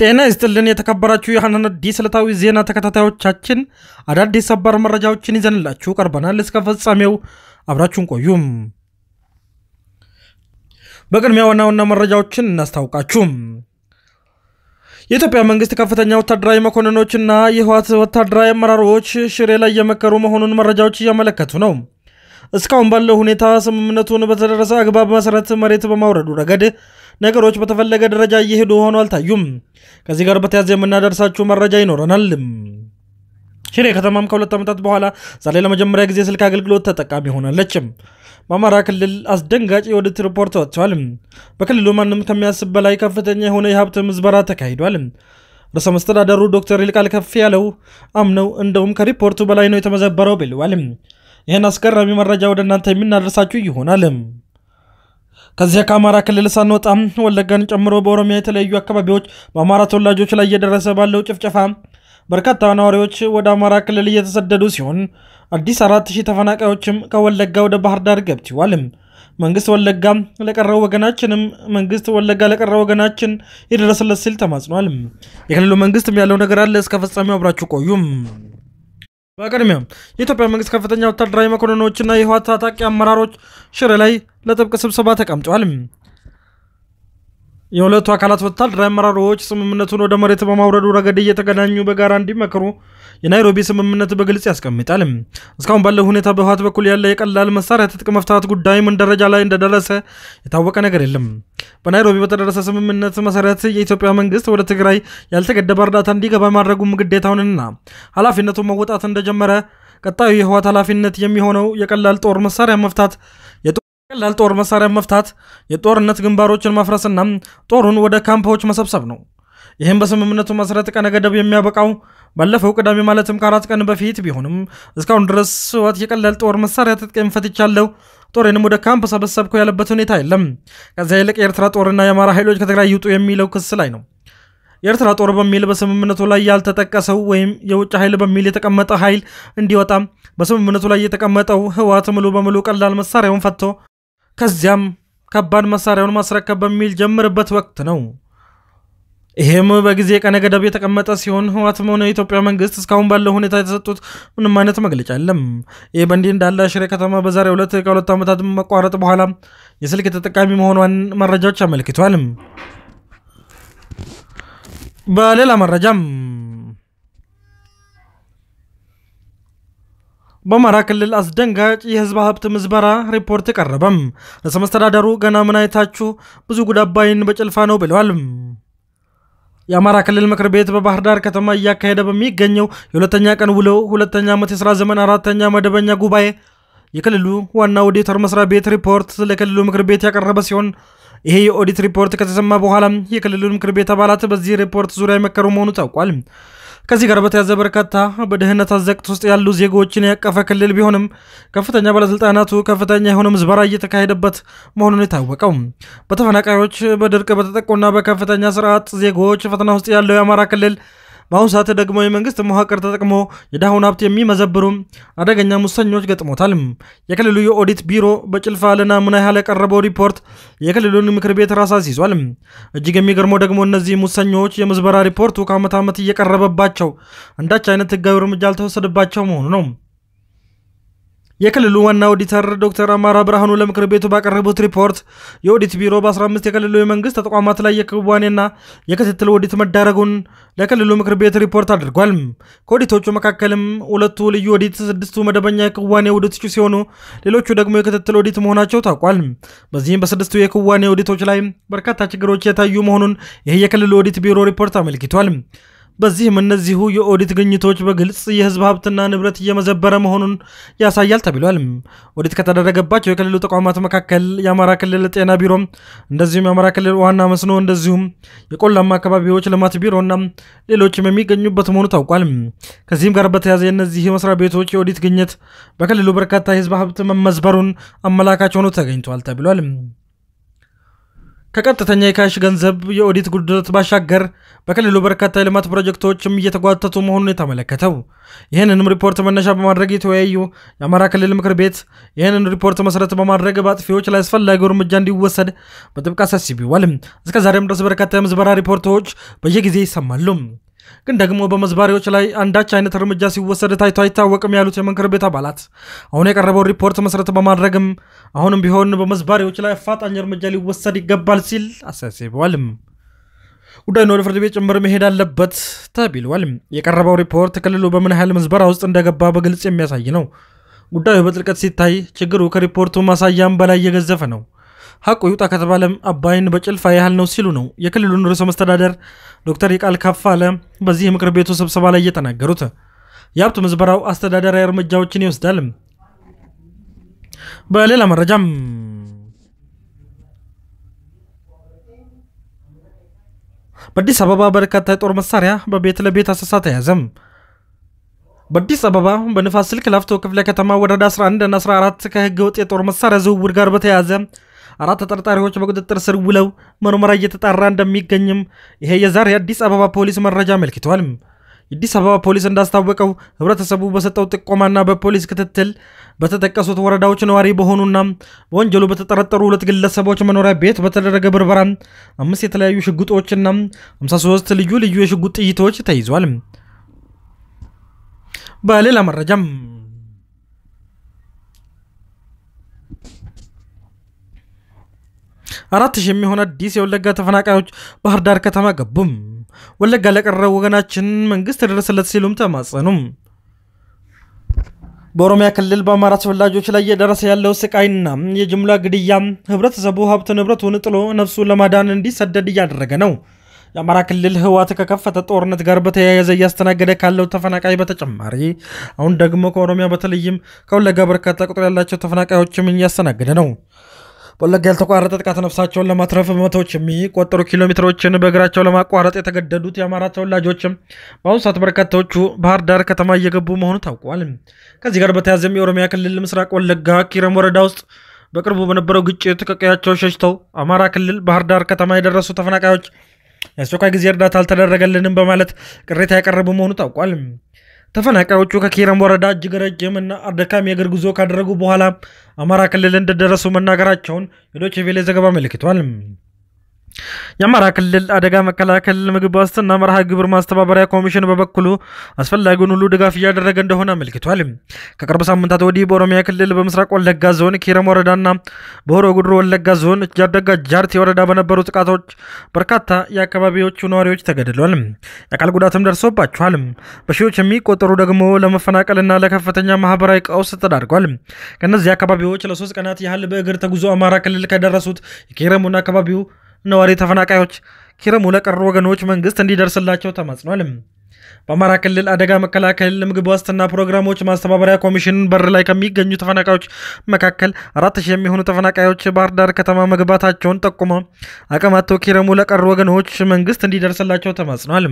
ጤና ይስጥልን የተከበራችሁ የሐናን አዲስ ዕለታዊ ዜና ተከታታዮቻችን፣ አዳዲስ ሰበር መረጃዎችን ይዘንላችሁ ቀርበናል። እስከ ፍጻሜው አብራችሁን ቆዩም። በቅድሚያ ዋና ዋና መረጃዎችን እናስታውቃችሁም። የኢትዮጵያ መንግስት ከፍተኛ ወታደራዊ መኮንኖችና የህወሓት ወታደራዊ አመራሮች ሽሬ ላይ እየመከሩ መሆኑን መረጃዎች እያመለከቱ ነው። እስካሁን ባለው ሁኔታ ስምምነቱን በተደረሰ አግባብ መሰረት መሬት በማውረዱ ረገድ ነገሮች በተፈለገ ደረጃ እየሄዱ ሆኖ አልታዩም። ከዚህ ጋር በተያያዘ የምናደርሳችሁ መረጃ ይኖረናል። ሽሬ ከተማም ከሁለት ዓመታት በኋላ ዛሬ ለመጀመሪያ ጊዜ ስልክ አገልግሎት ተጠቃሚ ሆናለችም። በአማራ ክልል አስደንጋጭ የኦዲት ሪፖርት ወጥቷል። በክልሉ ማንም ከሚያስብ በላይ ከፍተኛ የሆነ የሀብት ምዝበራ ተካሂዷል። ርዕሰ መስተዳደሩ ዶክተር ይልቃል ያለው አምነው እንደውም ከሪፖርቱ በላይ ነው የተመዘበረው ብለዋል። ይህን አስገራሚ መረጃ ወደ እናንተ የምናደርሳችሁ ይሆናል። ከዚያ ከአማራ ክልል ሳንወጣ ወለጋን ጨምሮ በኦሮሚያ የተለያዩ አካባቢዎች በአማራ ተወላጆች ላይ እየደረሰ ባለው ጭፍጨፋ በርካታ ነዋሪዎች ወደ አማራ ክልል እየተሰደዱ ሲሆን አዲስ አራት ሺህ ተፈናቃዮችም ከወለጋ ወደ ባህር ዳር ገብተዋል። መንግስት ወለጋ ለቀረው ወገናችንም መንግስት ወለጋ ለቀረው ወገናችን የደረሰለት ሲል ተማጽኗል። የክልሉ መንግስትም ያለው ነገር አለ። እስከ ፈጻሚው አብራችሁ ቆዩም። በቅድሚያ የኢትዮጵያ መንግስት ከፍተኛ ወታደራዊ መኮንኖችና የህወሓት ታጣቂ አመራሮች ሽሬ ላይ ለጥብቅ ስብሰባ ተቀምጧል። የሁለቱ አካላት ወታደራዊ አመራሮች ስምምነቱን ወደ መሬት በማውረዱ ረገድ እየተገናኙ በጋራ እንዲመክሩ የናይሮቢ ስምምነት በግልጽ ያስቀምጣል። እስካሁን ባለው ሁኔታ በህወሓት በኩል ያለ የቀላል መሳሪያ ትጥቅ መፍታት ጉዳይ ምን ደረጃ ላይ እንደደረሰ የታወቀ ነገር የለም። በናይሮቢ በተደረሰ ስምምነት መሰረት የኢትዮጵያ መንግስት ወደ ትግራይ ያልተገደበ እርዳታ እንዲገባ ማድረጉም ግዴታውንና ኃላፊነቱን መወጣት እንደጀመረ ቀጣዩ የህወሓት ኃላፊነት የሚሆነው የቀላል ጦር መሳሪያ መፍታት ቀላል ጦር መሳሪያ መፍታት፣ የጦርነት ግንባሮችን ማፍረስና ጦሩን ወደ ካምፖች መሰብሰብ ነው። ይህም በስምምነቱ መሰረት ቀነ ገደብ የሚያበቃው ባለፈው ቅዳሜ ማለትም ከአራት ቀን በፊት ቢሆንም እስካሁን ድረስ ስዋት የቀላል ጦር መሳሪያ ትጥቄን ፈትቻለሁ፣ ጦሬንም ወደ ካምፕ ሰበሰብኩ ያለበት ሁኔታ የለም። ከዚያ ይልቅ የኤርትራ ጦርና የአማራ ኃይሎች ከትግራይ ይውጡ የሚለው ክስ ላይ ነው። የኤርትራ ጦር በሚል በስምምነቱ ላይ ያልተጠቀሰው ወይም የውጭ ኃይል በሚል የተቀመጠ ኃይል እንዲወጣ በስምምነቱ ላይ የተቀመጠው ህወሓት ሙሉ በሙሉ ቀላል መሳሪያውን ፈትቶ ከዚያም ከባድ መሳሪያውን ማስረከብ በሚል ጀምርበት ወቅት ነው። ይሄም በጊዜ ቀነ ገደብ የተቀመጠ ሲሆን ህወሓትም ሆነ የኢትዮጵያ መንግስት እስካሁን ባለው ሁኔታ የተሰጡት ምንም አይነት መግለጫ የለም። ይህ በእንዲህ እንዳለ ሽሬ ከተማ በዛሬው ዕለት ከሁለት ዓመታት መቋረጥ በኋላ የስልክ ተጠቃሚ መሆኗን መረጃዎች አመልክቷል። በሌላ መረጃም በአማራ ክልል አስደንጋጭ የህዝብ ሀብት ምዝበራ ሪፖርት ቀረበም። ርዕሰ መስተዳደሩ ገና ምን አይታችሁ ብዙ ጉድ አባይን በጭልፋ ነው ብለዋል። የአማራ ክልል ምክር ቤት በባህር ዳር ከተማ እያካሄደ በሚገኘው የሁለተኛ ቀን ውለው ሁለተኛ ዓመት የሥራ ዘመን አራተኛ መደበኛ ጉባኤ የክልሉ ዋና ኦዲተር መስሪያ ቤት ሪፖርት ለክልሉ ምክር ቤት ያቀረበ ሲሆን ይሄ የኦዲት ሪፖርት ከተሰማ በኋላ የክልሉ ምክር ቤት አባላት በዚህ ሪፖርት ዙሪያ የመከሩ መሆኑ ታውቋል። ከዚህ ጋር በተያዘ በርካታ በደህንነት አዘቅት ውስጥ ያሉ ዜጎችን ያቀፈ ክልል ቢሆንም ከፍተኛ ባለስልጣናቱ ከፍተኛ የሆነ ምዝበራ እየተካሄደበት መሆኑን የታወቀው በተፈናቃዮች በድርቅ በተጠቁና በከፍተኛ ስርዓት ዜጎች ፈተና ውስጥ ያለው የአማራ ክልል በአሁኑ ሰዓት ደግሞ የመንግስት መዋቅር ተጠቅሞ የድሃውን ሀብት የሚመዘብሩ አደገኛ ሙሰኞች ገጥሞታል። የክልሉ የኦዲት ቢሮ በጭልፋ ምን ያህል ያቀረበው ሪፖርት የክልሉን ምክር ቤት ራስ አስይዟል። እጅግ የሚገርመው ደግሞ እነዚህ ሙሰኞች የምዝበራ ሪፖርቱ ከዓመት ዓመት እየቀረበባቸው አንዳች አይነት ህጋዊ እርምጃ አልተወሰደባቸው መሆኑ ነው። የክልሉ ዋና ኦዲተር ዶክተር አማራ ብርሃኑ ለምክር ቤቱ ባቀረቡት ሪፖርት የኦዲት ቢሮ በ15 የክልሉ የመንግስት ተቋማት ላይ የክዋኔና የክትትል ኦዲት መዳረጉን ለክልሉ ምክር ቤት ሪፖርት አድርጓል። ከኦዲቶቹ መካከልም ሁለቱ ልዩ ኦዲት፣ ስድስቱ መደበኛ የክዋኔ ኦዲቶች ሲሆኑ ሌሎቹ ደግሞ የክትትል ኦዲት መሆናቸው ታውቋል። በዚህም በስድስቱ የክዋኔ ኦዲቶች ላይ በርካታ ችግሮች የታዩ መሆኑን ይህ የክልሉ ኦዲት ቢሮ ሪፖርት አመልክቷል። በዚህም እነዚሁ የኦዲት ግኝቶች በግልጽ የህዝብ ሀብትና ንብረት እየመዘበረ መሆኑን ያሳያል ተብሏል። ኦዲት ከተደረገባቸው የክልሉ ተቋማት መካከል የአማራ ክልል ጤና ቢሮ፣ እንደዚሁም የአማራ ክልል ዋና መስኖ፣ እንደዚሁም የቆላማ አካባቢዎች ልማት ቢሮና ሌሎችም የሚገኙበት መሆኑ ታውቋል። ከዚህም ጋር በተያያዘ የእነዚህ መስሪያ ቤቶች የኦዲት ግኝት በክልሉ በርካታ የህዝብ ሀብት መመዝበሩን አመላካች ሆኖ ተገኝቷል ተብሏል። ከቀጥተኛ የካሽ ገንዘብ የኦዲት ጉድለት ባሻገር በክልሉ በርካታ የልማት ፕሮጀክቶችም እየተጓተቱ መሆኑን የተመለከተው ይህንንም ሪፖርት መነሻ በማድረግ የተወያዩ የአማራ ክልል ምክር ቤት ይህንን ሪፖርት መሰረት በማድረግ በአጥፊዎች ላይ አስፈላጊው እርምጃ እንዲወሰድ በጥብቅ አሳስቧል። እስከ ዛሬም ድረስ በርካታ የምዝበራ ሪፖርቶች በየጊዜ ይሰማሉ። ግን ደግሞ በመዝባሪዎች ላይ አንዳች አይነት እርምጃ ሲወሰድ ታይቶ አይታወቅም ያሉት የምክር ቤት አባላት አሁን የቀረበውን ሪፖርት መሰረት በማድረግም አሁንም ቢሆን በመዝባሪዎች ላይ አፋጣኝ እርምጃ ሊወሰድ ይገባል ሲል አሳስበዋልም። ጉዳዩን ወደ ፍርድ ቤት ጭምር መሄድ አለበት ተብሏል። የቀረበው ሪፖርት ክልሉ በምን ያህል ምዝበራ ውስጥ እንደገባ በግልጽ የሚያሳይ ነው። ጉዳዩ በጥልቀት ሲታይ ችግሩ ከሪፖርቱ ማሳያም በላይ እየገዘፈ ነው። ሀቁ ይውጣ ከተባለም አባይን በጭልፋ ያህል ነው ሲሉ ነው የክልሉን ርዕሰ መስተዳደር ዶክተር ይቃል ካፋለ በዚህ የምክር ቤቱ ስብሰባ ላይ እየተናገሩት። የሀብት ምዝበራው አስተዳደራዊ እርምጃዎችን ይወስዳል። በሌላ መረጃም በአዲስ አበባ በርካታ የጦር መሳሪያ በቤት ለቤት አሰሳ ተያዘም። በአዲስ አበባ በንፋስ ስልክ ላፍቶ ክፍለ ከተማ ወረዳ 11 እና 14 ከህገ ወጥ የጦር መሳሪያ ዝውውር ጋር በተያያዘ አራት ተጠርጣሪዎች በቁጥጥር ስር ውለው ምርመራ እየተጣራ እንደሚገኝም ይሄ የዛሬ የአዲስ አበባ ፖሊስ መረጃ አመልክቷል። የአዲስ አበባ ፖሊስ እንዳስታወቀው ህብረተሰቡ በሰጠው ጥቆማና በፖሊስ ክትትል በተጠቀሱት ወረዳዎች ነዋሪ በሆኑና በወንጀሉ በተጠረጠሩ ሁለት ግለሰቦች መኖሪያ ቤት በተደረገ ብርበራ አምስት የተለያዩ ሽጉጦችና 53 ልዩ ልዩ የሽጉጥ ጥይቶች ተይዟል። በሌላ መረጃም አራት ሺህ የሚሆን አዲስ የወለጋ ተፈናቃዮች ባህር ዳር ከተማ ገቡም። ወለጋ ለቀረው ወገናችን መንግስት ደረሰለት ሲሉም ተማጸኑም። በኦሮሚያ ክልል በአማራ ተወላጆች ላይ እየደረሰ ያለው ስቃይና የጅምላ ግድያ ህብረተሰቡ ሀብት ንብረቱን ጥሎ ነፍሱን ለማዳን እንዲሰደድ እያደረገ ነው። የአማራ ክልል ህወሓት ከከፈተ ጦርነት ጋር በተያያዘ እያስተናገደ ካለው ተፈናቃይ በተጨማሪ አሁን ደግሞ ከኦሮሚያ በተለይም ከወለጋ በርካታ ቁጥር ያላቸው ተፈናቃዮችም እያስተናገደ ነው። በወለጋ ያልተቋረጠ ጥቃት ነፍሳቸውን ለማትረፍ መቶዎች የሚቆጠሩ ኪሎ ሜትሮችን በእግራቸው ለማቋረጥ የተገደዱት የአማራ ተወላጆችም በአሁኑ ሰዓት በርካታዎቹ ባህር ዳር ከተማ እየገቡ መሆኑ ታውቋል። ከዚህ ጋር በተያያዘም የኦሮሚያ ክልል ምስራቅ ወለጋ ኪረም ወረዳ ውስጥ በቅርቡ በነበረው ግጭት ከቀያቸው ሸሽተው አማራ ክልል ባህር ዳር ከተማ የደረሱ ተፈናቃዮች የአስቸኳይ ጊዜ እርዳታ አልተደረገልንም በማለት ቅሬታ ያቀረቡ መሆኑ ታውቋል። ተፈናቃዮቹ ከኬረም ወረዳ እጅግ እና አድካሚ የእግር ጉዞ ካደረጉ በኋላ አማራ ክልል እንደደረሱ መናገራቸውን የዶይቼ ቬለ ዘገባ አመልክቷል። የአማራ ክልል አደጋ መከላከል ምግብ ዋስትና መርሃ ግብር ማስተባበሪያ ኮሚሽን በበኩሉ አስፈላጊውን ሁሉ ድጋፍ እያደረገ እንደሆነ አመልክቷል። ከቅርብ ሳምንታት ወዲህ በኦሮሚያ ክልል በምስራቅ ወለጋ ዞን ኪረም ወረዳና በሆሮ ጉድሮ ወለጋ ዞን ጃደጋ ጃርቲ ወረዳ በነበሩ ጥቃቶች በርካታ የአካባቢዎቹ ነዋሪዎች ተገድለዋል፣ የአካል ጉዳትም ደርሶባቸዋል። በሺዎች የሚቆጠሩ ደግሞ ለመፈናቀልና ለከፍተኛ ማህበራዊ ቀውስ ተዳርጓል። ከእነዚህ አካባቢዎች ለሶስት ቀናት ያህል በእግር ተጉዞ አማራ ክልል ከደረሱት የኪረሙና አካባቢው ነዋሪ ተፈናቃዮች ኪረሙ ለቀሩ ወገኖች መንግስት እንዲደርስላቸው ተማጽኗል። በአማራ ክልል አደጋ መከላከል ምግብ ዋስትና ፕሮግራሞች ማስተባበሪያ ኮሚሽን በር ላይ ከሚገኙ ተፈናቃዮች መካከል አራት ሺህ የሚሆኑ ተፈናቃዮች ባህር ዳር ከተማ መግባታቸውን ጠቁሞ አቅማቸው ኪረሙ ለቀሩ ወገኖች መንግስት እንዲደርስላቸው ተማጽኗል።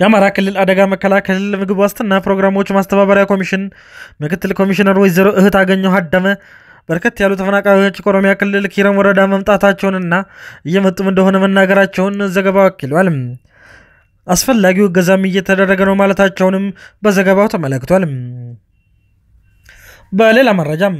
የአማራ ክልል አደጋ መከላከል ምግብ ዋስትና ፕሮግራሞች ማስተባበሪያ ኮሚሽን ምክትል ኮሚሽነር ወይዘሮ እህት አገኘሁ አዳመ በርከት ያሉ ተፈናቃዮች ከኦሮሚያ ክልል ኪረም ወረዳ መምጣታቸውንና እየመጡም እንደሆነ መናገራቸውን ዘገባው አክሏል። አስፈላጊው እገዛም እየተደረገ ነው ማለታቸውንም በዘገባው ተመለክቷል። በሌላ መረጃም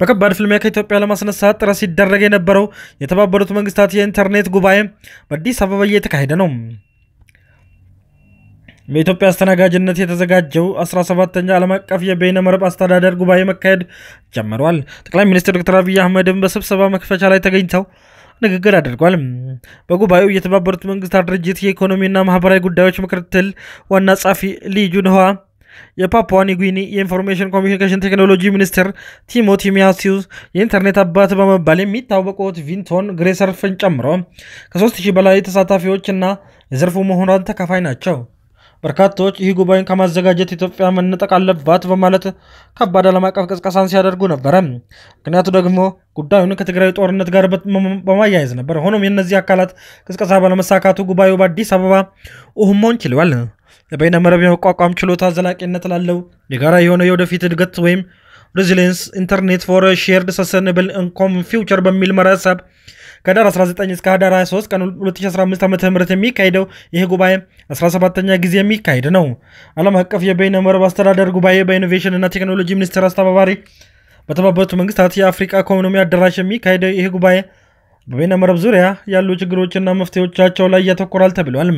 በከባድ ፍልሚያ ከኢትዮጵያ ለማስነሳት ጥረት ሲደረግ የነበረው የተባበሩት መንግስታት የኢንተርኔት ጉባኤ በአዲስ አበባ እየተካሄደ ነው። በኢትዮጵያ አስተናጋጅነት የተዘጋጀው 17ተኛ ዓለም አቀፍ የበይነ መረብ አስተዳደር ጉባኤ መካሄድ ጀምሯል። ጠቅላይ ሚኒስትር ዶክተር አብይ አህመድም በስብሰባ መክፈቻ ላይ ተገኝተው ንግግር አድርጓል። በጉባኤው የተባበሩት መንግስታት ድርጅት የኢኮኖሚና ማህበራዊ ጉዳዮች ምክትል ዋና ጸሐፊ ሊጁን ሆዋ የፓፑዋ ኒጉኒ የኢንፎርሜሽን ኮሚኒኬሽን ቴክኖሎጂ ሚኒስትር ቲሞቲ ሚያሲዩስ፣ የኢንተርኔት አባት በመባል የሚታወቁት ቪንቶን ግሬሰርፍን ጨምሮ ከ3000 በላይ ተሳታፊዎች እና የዘርፉ ምሁራን ተካፋይ ናቸው። በርካታዎች ይህ ጉባኤን ከማዘጋጀት ኢትዮጵያ መነጠቅ አለባት በማለት ከባድ ዓለም አቀፍ ቅስቀሳን ሲያደርጉ ነበረ። ምክንያቱ ደግሞ ጉዳዩን ከትግራይ ጦርነት ጋር በማያያዝ ነበር። ሆኖም የእነዚህ አካላት ቅስቀሳ ባለመሳካቱ ጉባኤው በአዲስ አበባ እሁድ መሆን ችሏል። የበይነ መረብ የመቋቋም ችሎታ ዘላቂነት ላለው የጋራ የሆነ የወደፊት እድገት ወይም ሬዚሊየንስ ኢንተርኔት ፎር ሼርድ ሰስተይነብል ኢንኮም ፊውቸር በሚል መሪ ሀሳብ ከህዳር 19 እስከ ህዳር 23 ቀን 2015 ዓ ም የሚካሄደው ይህ ጉባኤ 17ኛ ጊዜ የሚካሄድ ነው። ዓለም አቀፍ የበይነ መረብ አስተዳደር ጉባኤ በኢኖቬሽን እና ቴክኖሎጂ ሚኒስቴር አስተባባሪ በተባበሩት መንግስታት የአፍሪካ ኢኮኖሚ አዳራሽ የሚካሄደው ይህ ጉባኤ በበይነ መረብ ዙሪያ ያሉ ችግሮችና መፍትሄዎቻቸው ላይ ያተኮራል ተብሏል።